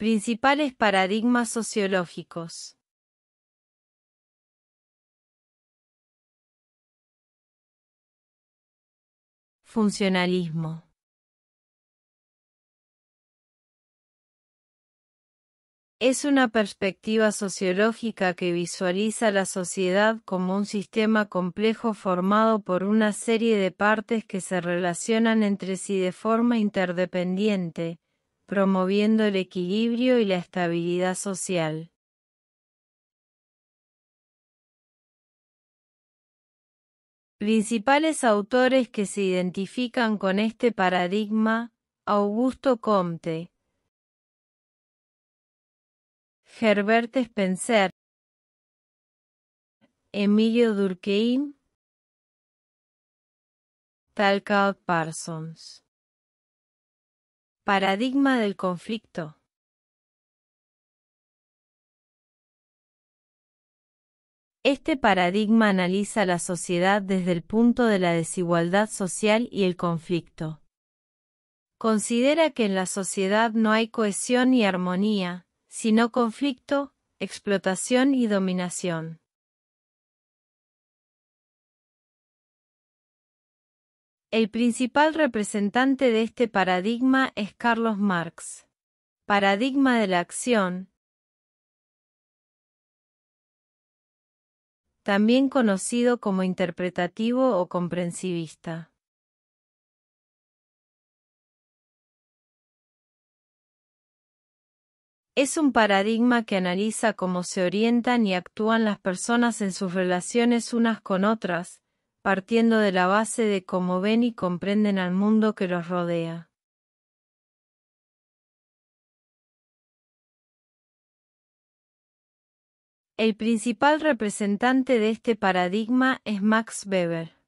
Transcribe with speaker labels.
Speaker 1: Principales paradigmas sociológicos. Funcionalismo. Es una perspectiva sociológica que visualiza la
Speaker 2: sociedad como un sistema complejo formado por una serie de partes que se relacionan entre sí de forma interdependiente, promoviendo el equilibrio
Speaker 1: y la estabilidad social. Principales autores que se identifican con este paradigma, Augusto Comte, Herbert Spencer, Emilio Durkheim, Talcott Parsons. Paradigma del conflicto. Este paradigma analiza la sociedad desde el punto de la desigualdad social y el
Speaker 2: conflicto. Considera que en la sociedad no hay cohesión y
Speaker 1: armonía, sino conflicto, explotación y dominación. El principal representante de este paradigma es Carlos Marx. Paradigma de la acción. También conocido como interpretativo o comprensivista. Es un paradigma que analiza cómo se orientan y actúan las personas en
Speaker 2: sus relaciones unas con otras, partiendo de la base de cómo ven y comprenden
Speaker 1: al mundo que los rodea. El principal representante de este paradigma es Max Weber.